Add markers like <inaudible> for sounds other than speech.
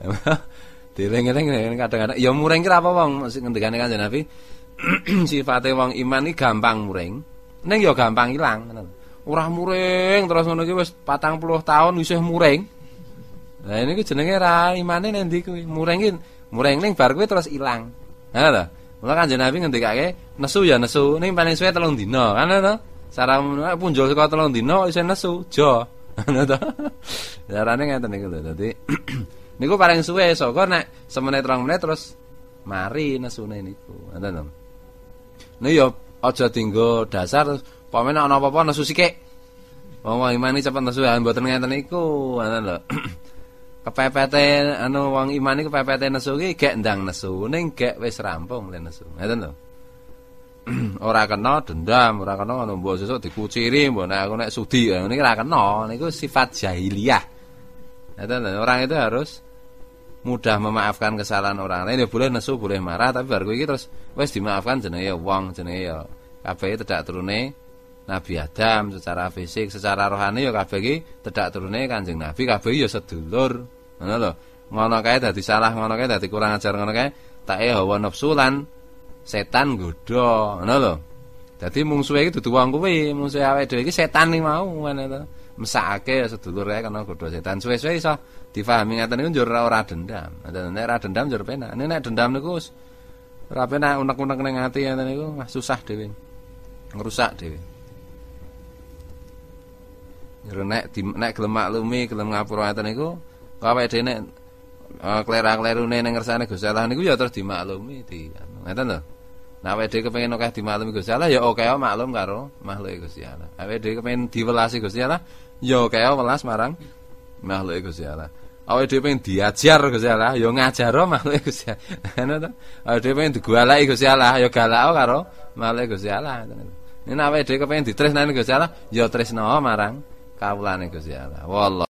<laughs> Direng-reng kadang-kadang ya muring ki apa wong ngendikane Kanjeng Nabi <clears throat> sifate wong iman iki gampang muring. Ning ya gampang ilang Ora muring terus ngono ki wis 40 tahun isih muring. Nah ini ku jenenge ra imane neng ndi kuwi. mureng ki muring ning bar kuwi terus ilang. Ngono ta? Mula Kanjeng Nabi ngendikake nesu ya nesu ning paling suwe telung dina. Kan ngono Sarang punjul saka telung dina isih nesu, jo. Ngono to. Carane ngeten niku lho. Dadi <clears throat> niku paling suwe saka nek semenit rong menit terus mari nesune niku. Ngoten to. Nek yo ya aja tinggo dasar pamen ana apa-apa nesu sikik. Wong wong iman iki cepet nesu ya mboten ngeten niku. Ngoten lho. <clears throat> Kepepete anu wong iman iki kepepete nesu iki gek ndang nesu ning gek wis rampung le nesu. Ngoten lho. <clears throat> ora kena dendam, ora kena ngono mbok sesuk dikuciri, mbok nek aku nek sudi, ya, ngene ora kena. Niku nah, sifat jahiliyah. Nah, nah, orang itu harus mudah memaafkan kesalahan orang lain. Ya boleh nesu, boleh marah, tapi baru iki terus wes dimaafkan jenenge ya wong, jenenge ya kabeh tidak turune Nabi Adam secara fisik, secara rohani ya kabeh iki tidak turune Kanjeng Nabi, kabeh ya sedulur. Ngono lho. Ngono kae dadi salah, ngono kae dadi kurang ajar, ngono kae tak e hawa nafsu lan setan nggodha ngono lho dadi mungsuhe iki dudu wong kuwi mungsuhe awake dhewe iki setan iki mau ngene to mesakake ya sedulur ae kena godha setan suwe-suwe iso difahami ngaten niku njur ora dendam ada nek ora dendam njur penak nek nek dendam niku ora penak unek-unek ning ati ngaten niku susah dhewe ngerusak dhewe Jero nek di, nek gelem maklumi, gelem ngapura ngoten niku, awake dhewe nek uh, eh, klera-klerune ning ngersane Gusti Allah niku ya terus dimaklumi di ngoten lho. Nah, awake kepengen kepengin dimaklumi Gusti Allah ya akeh maklum karo makhluk Gusti Allah. Awake dhewe kepengin diwelasi Gusti Allah ya akeh welas marang makhluk Gusti Allah. Awake dhewe pengen diajar Gusti Allah ya ngajaro makhluk Gusti Allah. <laughs> Nah, ngono to. Awake dhewe pengen digolaki Gusti Allah ya galakno karo makhluk Gusti Allah. Nah, Nek awake dhewe kepengin ditresnani Gusti Allah ya tresno marang kawulane Gusti Allah. Wallah